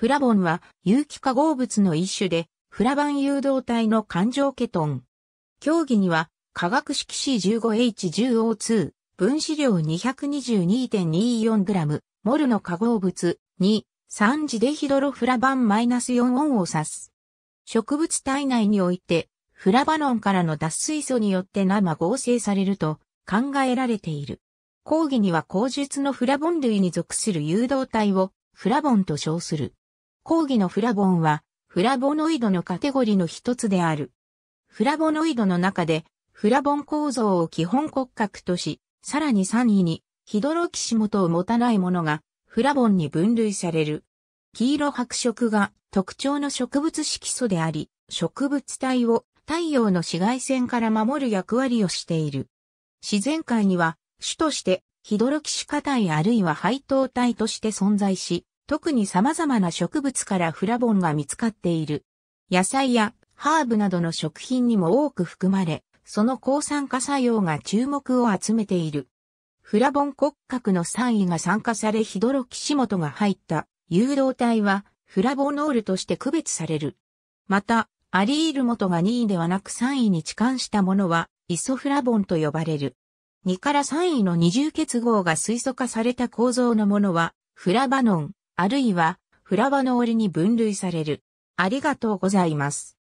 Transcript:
フラボンは有機化合物の一種で、フラバン誘導体の環状ケトン。競技には、化学式 C15H10O2、分子量 222.24g、モルの化合物2、3次デヒドロフラバンマイナス -4 オンを指す。植物体内において、フラバノンからの脱水素によって生合成されると考えられている。講義には口述のフラボン類に属する誘導体をフラボンと称する。講義のフラボンは、フラボノイドのカテゴリの一つである。フラボノイドの中で、フラボン構造を基本骨格とし、さらに3位に、ヒドロキシモトを持たないものが、フラボンに分類される。黄色白色が特徴の植物色素であり、植物体を太陽の紫外線から守る役割をしている。自然界には、種としてヒドロキシ化体あるいは配当体として存在し、特に様々な植物からフラボンが見つかっている。野菜やハーブなどの食品にも多く含まれ、その抗酸化作用が注目を集めている。フラボン骨格の酸位が酸化されヒドロキシモトが入った誘導体はフラボノールとして区別される。また、アリール元が2位ではなく3位に置換したものはイソフラボンと呼ばれる。2から3位の二重結合が水素化された構造のものはフラバノン、あるいは、フラワの折に分類される。ありがとうございます。